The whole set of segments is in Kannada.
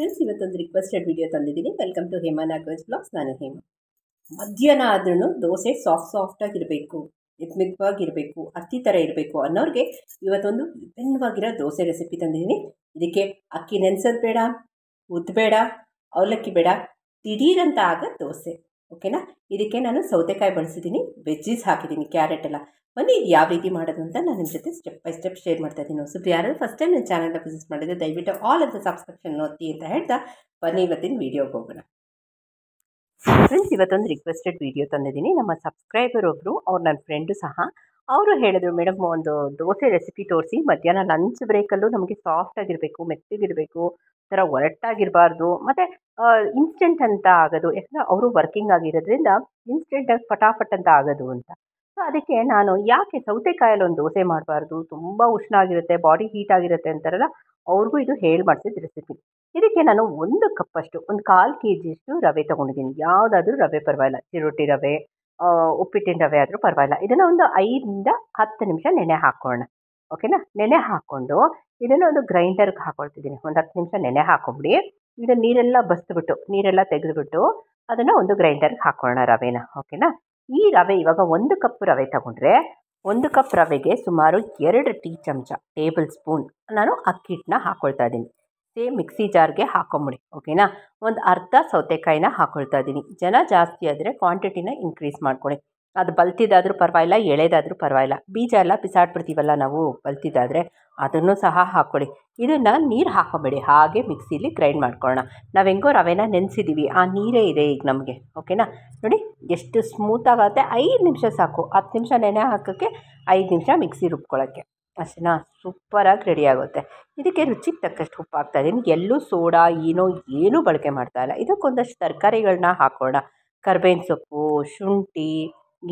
ಫ್ರೆಂಡ್ಸ್ ಇವತ್ತೊಂದು ರಿಕ್ವೆಸ್ಟೆಡ್ ವಿಡಿಯೋ ತಂದಿದ್ದೀನಿ welcome to Hema Nagaraj blogs ನಾನು ಹೇಮಾ ಮಧ್ಯಾಹ್ನ ಆದ್ರೂ ದೋಸೆ ಸಾಫ್ಟ್ ಸಾಫ್ಟಾಗಿರಬೇಕು ಮಿತ್ಮಿತ್ವಾಗಿರಬೇಕು ಅತ್ತಿ ಥರ ಇರಬೇಕು ಅನ್ನೋರಿಗೆ ಇವತ್ತೊಂದು ವಿಭಿನ್ನವಾಗಿರೋ ದೋಸೆ ರೆಸಿಪಿ ತಂದಿದ್ದೀನಿ ಇದಕ್ಕೆ ಅಕ್ಕಿ ನೆನೆಸೋದು ಬೇಡ ಉದ್ದಬೇಡ ಅವಲಕ್ಕಿ ಬೇಡ ದಿಢೀರಂತ ಆಗ ದೋಸೆ ಓಕೆನಾ ಇದಕ್ಕೆ ನಾನು ಸೌತೆಕಾಯಿ ಬಳಸಿದ್ದೀನಿ ವೆಜ್ಜೀಸ್ ಹಾಕಿದ್ದೀನಿ ಕ್ಯಾರೆಟ್ ಎಲ್ಲ ಬನ್ನಿ ಇದು ಯಾವ ರೀತಿ ಮಾಡೋದು ಅಂತ ನಾನು ನಿಮ್ಮ ಜೊತೆ ಸ್ಟೆಪ್ ಬೈ ಸ್ಟೆಪ್ ಶೇರ್ ಮಾಡ್ತಾ ಇದ್ದೀನಿ ಸೊ ಯಾರು ಫಸ್ಟ್ ಟೈಮ್ ನನ್ನ ಚಾನಲ್ನ ವಿಸಿಟ್ ಮಾಡಿದ್ರೆ ದಯವಿಟ್ಟು ಆಲ್ ಅಂತ ಸಬ್ಸ್ಕ್ರಿಪ್ಷನ್ ನೋತಿ ಅಂತ ಹೇಳ್ತಾ ಬನ್ನಿ ಇವತ್ತಿನ ವೀಡಿಯೋಗೆ ಹೋಗೋಣ ಫ್ರೆಂಡ್ಸ್ ಇವತ್ತೊಂದು ರಿಕ್ವೆಸ್ಟೆಡ್ ವೀಡಿಯೋ ತಂದಿದ್ದೀನಿ ನಮ್ಮ ಸಬ್ಸ್ಕ್ರೈಬರ್ ಒಬ್ಬರು ಅವ್ರು ನನ್ನ ಫ್ರೆಂಡು ಸಹ ಅವರು ಹೇಳಿದ್ರು ಮೇಡಮ್ ಒಂದು ದೋಸೆ ರೆಸಿಪಿ ತೋರಿಸಿ ಮಧ್ಯಾಹ್ನ ಲಂಚ್ ಬ್ರೇಕಲ್ಲೂ ನಮಗೆ ಸಾಫ್ಟ್ ಆಗಿರಬೇಕು ಮೆತ್ತಗಿರಬೇಕು ಥರ ಒರಟಾಗಿರಬಾರ್ದು ಮತ್ತು ಇನ್ಸ್ಟೆಂಟ್ ಅಂತ ಆಗೋದು ಯಾಕಂದರೆ ಅವರು ವರ್ಕಿಂಗ್ ಆಗಿರೋದ್ರಿಂದ ಇನ್ಸ್ಟೆಂಟಾಗಿ ಫಟಾಫಟ್ ಅಂತ ಆಗೋದು ಅಂತ ಸೊ ಅದಕ್ಕೆ ನಾನು ಯಾಕೆ ಸೌತೆಕಾಯಲ್ಲಿ ಒಂದು ದೋಸೆ ಮಾಡಬಾರ್ದು ತುಂಬ ಉಷ್ಣ ಆಗಿರುತ್ತೆ ಬಾಡಿ ಹೀಟ್ ಆಗಿರುತ್ತೆ ಅಂತಾರಲ್ಲ ಅವ್ರಿಗೂ ಇದು ಹೇಳಿ ಮಾಡಿಸಿದ ರೆಸಿಪಿ ಇದಕ್ಕೆ ನಾನು ಒಂದು ಕಪ್ಪಷ್ಟು ಒಂದು ಕಾಲು ಕೆ ಜಿಯಷ್ಟು ರವೆ ತೊಗೊಂಡಿದ್ದೀನಿ ಯಾವುದಾದ್ರೂ ರವೆ ಪರವಾಗಿಲ್ಲ ಚಿರೋಟಿ ರವೆ ಉಪ್ಪಿಟ್ಟಿನ ರವೆ ಆದರೂ ಪರವಾಗಿಲ್ಲ ಇದನ್ನು ಒಂದು ಐದರಿಂದ ಹತ್ತು ನಿಮಿಷ ನೆನೆ ಹಾಕೋಣ ಓಕೆನಾ ನೆನೆ ಹಾಕ್ಕೊಂಡು ಇದನ್ನು ಒಂದು ಗ್ರೈಂಡರ್ಗೆ ಹಾಕೊಳ್ತಿದ್ದೀನಿ ಒಂದು ಹತ್ತು ನಿಮಿಷ ನೆನೆ ಹಾಕೊಂಬಿಡಿ ಇದನ್ನು ನೀರೆಲ್ಲ ಬಸ್ದುಬಿಟ್ಟು ನೀರೆಲ್ಲ ತೆಗೆದುಬಿಟ್ಟು ಅದನ್ನು ಒಂದು ಗ್ರೈಂಡರ್ಗೆ ಹಾಕೋಣ ರವೆನ ಓಕೆನಾ ಈ ರವೆ ಇವಾಗ ಒಂದು ಕಪ್ ರವೆ ತಗೊಂಡ್ರೆ ಒಂದು ಕಪ್ ರವೆಗೆ ಸುಮಾರು ಎರಡು ಟೀ ಚಮಚ ಟೇಬಲ್ ಸ್ಪೂನ್ ನಾನು ಅಕ್ಕಿ ಹಿಟ್ಟನ್ನ ಹಾಕ್ಕೊಳ್ತಾ ಇದ್ದೀನಿ ಸೇಮ್ ಮಿಕ್ಸಿ ಜಾರ್ಗೆ ಹಾಕೊಂಬಿಡಿ ಓಕೆನಾ ಒಂದು ಅರ್ಧ ಸೌತೆಕಾಯಿನ ಹಾಕ್ಕೊಳ್ತಾ ಇದ್ದೀನಿ ಜನ ಜಾಸ್ತಿ ಆದರೆ ಕ್ವಾಂಟಿಟಿನ ಇನ್ಕ್ರೀಸ್ ಮಾಡ್ಕೊಳ್ಳಿ ಅದು ಬಲ್ತಿದ್ದಾದರೂ ಪರವಾಗಿಲ್ಲ ಎಳೆದಾದರೂ ಪರವಾಗಿಲ್ಲ ಬೀಜ ಎಲ್ಲ ಬಿಸಾಡ್ಬಿಡ್ತೀವಲ್ಲ ನಾವು ಬಲ್ತಿದ್ದಾದರೆ ಅದನ್ನು ಸಹ ಹಾಕ್ಕೊಳ್ಳಿ ಇದನ್ನು ನೀರು ಹಾಕೋಬೇಡಿ ಹಾಗೆ ಮಿಕ್ಸಿಲಿ ಗ್ರೈಂಡ್ ಮಾಡ್ಕೊಳ್ಳೋಣ ನಾವು ಹೆಂಗೋ ರವೆನ ನೆನೆಸಿದ್ದೀವಿ ಆ ನೀರೇ ಇದೆ ಈಗ ನಮಗೆ ಓಕೆನಾ ನೋಡಿ ಎಷ್ಟು ಸ್ಮೂತಾಗುತ್ತೆ ಐದು ನಿಮಿಷ ಸಾಕು ಹತ್ತು ನಿಮಿಷ ನೆನೆ ಹಾಕೋಕ್ಕೆ ಐದು ನಿಮಿಷ ಮಿಕ್ಸಿ ರುಬ್ಕೊಳ್ಳೋಕ್ಕೆ ಅಷ್ಟೇನಾ ಸೂಪರಾಗಿ ರೆಡಿ ಆಗುತ್ತೆ ಇದಕ್ಕೆ ರುಚಿಗೆ ತಕ್ಕಷ್ಟು ಉಪ್ಪು ಹಾಕ್ತಾ ಇದ್ದೀನಿ ಎಲ್ಲೂ ಸೋಡಾ ಏನೋ ಏನೂ ಬಳಕೆ ಮಾಡ್ತಾ ಇಲ್ಲ ಇದಕ್ಕೊಂದಷ್ಟು ತರಕಾರಿಗಳನ್ನ ಹಾಕೋಣ ಕರ್ಬೇವಿನ ಸೊಪ್ಪು ಶುಂಠಿ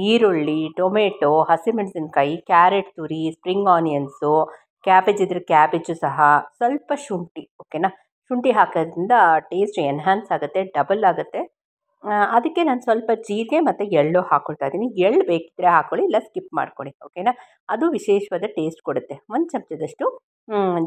ಈರುಳ್ಳಿ ಟೊಮೆಟೊ ಹಸಿಮೆಣಸಿನ್ಕಾಯಿ ಕ್ಯಾರೆಟ್ ತುರಿ ಸ್ಪ್ರಿಂಗ್ ಆನಿಯನ್ಸು ಕ್ಯಾಬೇಜ್ ಇದ್ರೆ ಕ್ಯಾಬೇಜು ಸಹ ಸ್ವಲ್ಪ ಶುಂಠಿ ಓಕೆನಾ ಶುಂಠಿ ಹಾಕೋದ್ರಿಂದ ಟೇಸ್ಟ್ ಎನ್ಹ್ಯಾನ್ಸ್ ಆಗುತ್ತೆ ಡಬಲ್ ಆಗುತ್ತೆ ಅದಕ್ಕೆ ನಾನು ಸ್ವಲ್ಪ ಜೀರಿಗೆ ಮತ್ತು ಎಳ್ಳು ಹಾಕ್ಕೊಳ್ತಾ ಇದ್ದೀನಿ ಎಳ್ಳು ಬೇಕಿದ್ರೆ ಹಾಕ್ಕೊಳ್ಳಿ ಇಲ್ಲ ಸ್ಕಿಪ್ ಮಾಡ್ಕೊಳ್ಳಿ ಓಕೆನಾ ಅದು ವಿಶೇಷವಾದ ಟೇಸ್ಟ್ ಕೊಡುತ್ತೆ ಒಂದು ಚಮಚದಷ್ಟು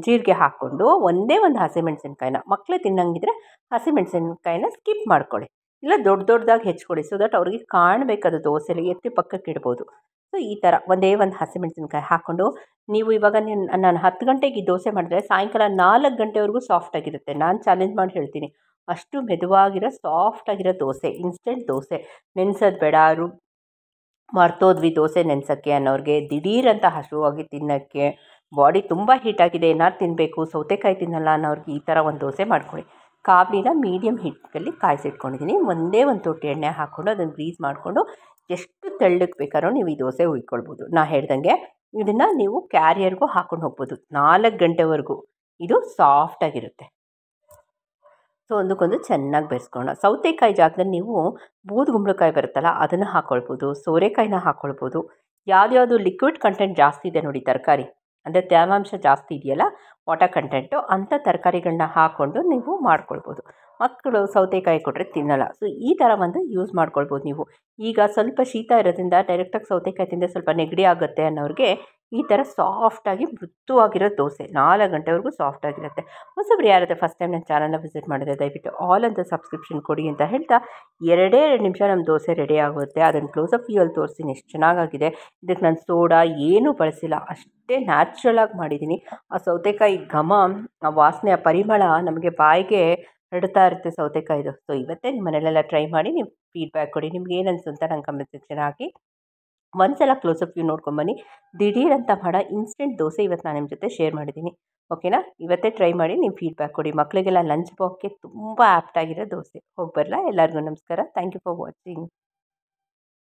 ಜೀರಿಗೆ ಹಾಕ್ಕೊಂಡು ಒಂದೇ ಒಂದು ಹಸಿಮೆಣಸಿನ್ಕಾಯಿನ ಮಕ್ಕಳು ತಿನ್ನಂಗಿದ್ರೆ ಹಸಿಮೆಣಸಿನ್ಕಾಯಿನ ಸ್ಕಿಪ್ ಮಾಡ್ಕೊಳ್ಳಿ ಇಲ್ಲ ದೊಡ್ಡ ದೊಡ್ಡದಾಗಿ ಹೆಚ್ಕೊಡಿ ಸೊ ದಟ್ ಅವ್ರಿಗೆ ಕಾಣಬೇಕದು ದೋಸೆಲಿ ಎತ್ತಿ ಪಕ್ಕಕ್ಕೆ ಇಡ್ಬೋದು ಸೊ ಈ ಥರ ಒಂದೇ ಒಂದು ಹಸಿಮೆಣಸಿನ್ಕಾಯಿ ಹಾಕ್ಕೊಂಡು ನೀವು ಇವಾಗ ನಾನು ಹತ್ತು ಗಂಟೆಗೆ ಈ ದೋಸೆ ಮಾಡಿದ್ರೆ ಸಾಯಂಕಾಲ ನಾಲ್ಕು ಗಂಟೆವರೆಗೂ ಸಾಫ್ಟಾಗಿರುತ್ತೆ ನಾನು ಚಾಲೆಂಜ್ ಮಾಡಿ ಹೇಳ್ತೀನಿ ಅಷ್ಟು ಮೆದುವಾಗಿರೋ ಸಾಫ್ಟಾಗಿರೋ ದೋಸೆ ಇನ್ಸ್ಟೆಂಟ್ ದೋಸೆ ನೆನೆಸೋದು ಬೇಡ ಅವರು ಮರ್ತೋದ್ವಿ ದೋಸೆ ನೆನೆಸೋಕ್ಕೆ ಅನ್ನೋರಿಗೆ ದಿಢೀರಂತ ಹಸುವಾಗಿ ತಿನ್ನೋಕ್ಕೆ ಬಾಡಿ ತುಂಬ ಹೀಟಾಗಿದೆ ಏನಾದ್ರು ತಿನ್ನಬೇಕು ಸೌತೆಕಾಯಿ ತಿನ್ನಲ್ಲ ಅನ್ನೋರಿಗೆ ಈ ಥರ ಒಂದು ದೋಸೆ ಮಾಡ್ಕೊಳ್ಳಿ ಕಾಬಲಿನ ಮೀಡಿಯಮ್ ಹಿಟ್ಟಲ್ಲಿ ಕಾಯಿಸಿಟ್ಕೊಂಡಿದ್ದೀನಿ ಒಂದೇ ಒಂದು ತೊಟ್ಟಿ ಎಣ್ಣೆ ಹಾಕ್ಕೊಂಡು ಅದನ್ನು ಗ್ರೀಸ್ ಮಾಡಿಕೊಂಡು ಎಷ್ಟು ತೆಳ್ಳಕ್ಕೆ ಬೇಕಾದ್ರೂ ನೀವು ಈ ದೋಸೆ ಹುಯ್ಕೊಳ್ಬೋದು ನಾ ಹೇಳ್ದಂಗೆ ಇದನ್ನು ನೀವು ಕ್ಯಾರಿಯರ್ಗೂ ಹಾಕ್ಕೊಂಡು ಹೋಗ್ಬೋದು ನಾಲ್ಕು ಗಂಟೆವರೆಗೂ ಇದು ಸಾಫ್ಟಾಗಿರುತ್ತೆ ಸೊ ಒಂದಕ್ಕೊಂದು ಚೆನ್ನಾಗಿ ಬೆಸ್ಕೊಳ್ಳೋಣ ಸೌತೆಕಾಯಿ ಜಾಗದಲ್ಲಿ ನೀವು ಬೂದುಗುಂಬಳಕಾಯಿ ಬರುತ್ತಲ್ಲ ಅದನ್ನು ಹಾಕ್ಕೊಳ್ಬೋದು ಸೋರೆಕಾಯಿನ ಹಾಕ್ಕೊಳ್ಬೋದು ಯಾವುದ್ಯಾವುದು ಲಿಕ್ವಿಡ್ ಕಂಟೆಂಟ್ ಜಾಸ್ತಿ ಇದೆ ನೋಡಿ ತರಕಾರಿ ಅಂದರೆ ತೇವಾಂಶ ಜಾಸ್ತಿ ಇದೆಯಲ್ಲ ವಾಟರ್ ಕಂಟೆಂಟು ಅಂಥ ತರಕಾರಿಗಳನ್ನ ಹಾಕ್ಕೊಂಡು ನೀವು ಮಾಡ್ಕೊಳ್ಬೋದು ಮಕ್ಕಳು ಸೌತೆಕಾಯಿ ಕೊಟ್ಟರೆ ತಿನ್ನಲ್ಲ ಸೊ ಈ ಥರ ಒಂದು ಯೂಸ್ ಮಾಡ್ಕೊಳ್ಬೋದು ನೀವು ಈಗ ಸ್ವಲ್ಪ ಶೀತ ಇರೋದ್ರಿಂದ ಡೈರೆಕ್ಟಾಗಿ ಸೌತೆಕಾಯಿ ತಿಂದರೆ ಸ್ವಲ್ಪ ನೆಗಡಿ ಆಗುತ್ತೆ ಅನ್ನೋರಿಗೆ ಈ ಥರ ಸಾಫ್ಟಾಗಿ ಮೃದುವಾಗಿರೋ ದೋಸೆ ನಾಲ್ಕು ಗಂಟೆವರೆಗೂ ಸಾಫ್ಟಾಗಿರುತ್ತೆ ಹೊಸಬ್ರು ಯಾರತ್ತೆ ಫಸ್ಟ್ ಟೈಮ್ ನನ್ನ ಚಾನಲ್ನ ವಿಸಿಟ್ ಮಾಡಿದೆ ದಯವಿಟ್ಟು ಆಲ್ ಅಂತ ಸಬ್ಸ್ಕ್ರಿಪ್ಷನ್ ಕೊಡಿ ಅಂತ ಹೇಳ್ತಾ ಎರಡೇ ಎರಡು ನಿಮಿಷ ನಮ್ಮ ದೋಸೆ ರೆಡಿ ಆಗುತ್ತೆ ಅದನ್ನು ಕ್ಲೋಸಪ್ ವ್ಯೂಯಲ್ಲಿ ತೋರಿಸ್ತೀನಿ ಎಷ್ಟು ಚೆನ್ನಾಗಾಗಿದೆ ಇದಕ್ಕೆ ನಾನು ಸೋಡಾ ಏನೂ ಬಳಸಿಲ್ಲ ಅಷ್ಟೇ ನ್ಯಾಚುರಲ್ ಆಗಿ ಮಾಡಿದ್ದೀನಿ ಆ ಸೌತೆಕಾಯಿ ಘಮ ಆ ವಾಸನೆಯ ಪರಿಮಳ ನಮಗೆ ಬಾಯಿಗೆ ಹರಡ್ತಾ ಇರುತ್ತೆ ಸೌತೆಕಾಯಿದು ಸೊ ಇವತ್ತೇ ನಿಮ್ಮ ಮನೇಲೆಲ್ಲ ಟ್ರೈ ಮಾಡಿ ನೀವು ಫೀಡ್ಬ್ಯಾಕ್ ಕೊಡಿ ನಿಮ್ಗೆ ಏನು ಅನಿಸುತ್ತೆ ನಂಗೆ ಕಮೆಂಟ್ ಸೆಕ್ಷನ್ ಹಾಕಿ ಒಂದ್ಸಲ ಕ್ಲೋಸಪ್ ವ್ಯೂ ನೋಡ್ಕೊಂಬನ್ನಿ ದಿಢೀರ್ ಅಂತ ಮಾಡೋ ಇನ್ಸ್ಟೆಂಟ್ ದೋಸೆ ಇವತ್ತು ನಾನು ನಿಮ್ಮ ಜೊತೆ ಶೇರ್ ಮಾಡಿದ್ದೀನಿ ಓಕೆನಾ ಇವತ್ತೇ ಟ್ರೈ ಮಾಡಿ ನೀವು ಫೀಡ್ಬ್ಯಾಕ್ ಕೊಡಿ ಮಕ್ಕಳಿಗೆಲ್ಲ ಲಂಚ್ ಬಾಕ್ಗೆ ತುಂಬ ಆ್ಯಪ್ಟ್ ಆಗಿರೋ ದೋಸೆ ಹೋಗಿ ಬರಲಾ ಎಲ್ಲರಿಗೂ ನಮಸ್ಕಾರ ಥ್ಯಾಂಕ್ ಯು ಫಾರ್ ವಾಚಿಂಗ್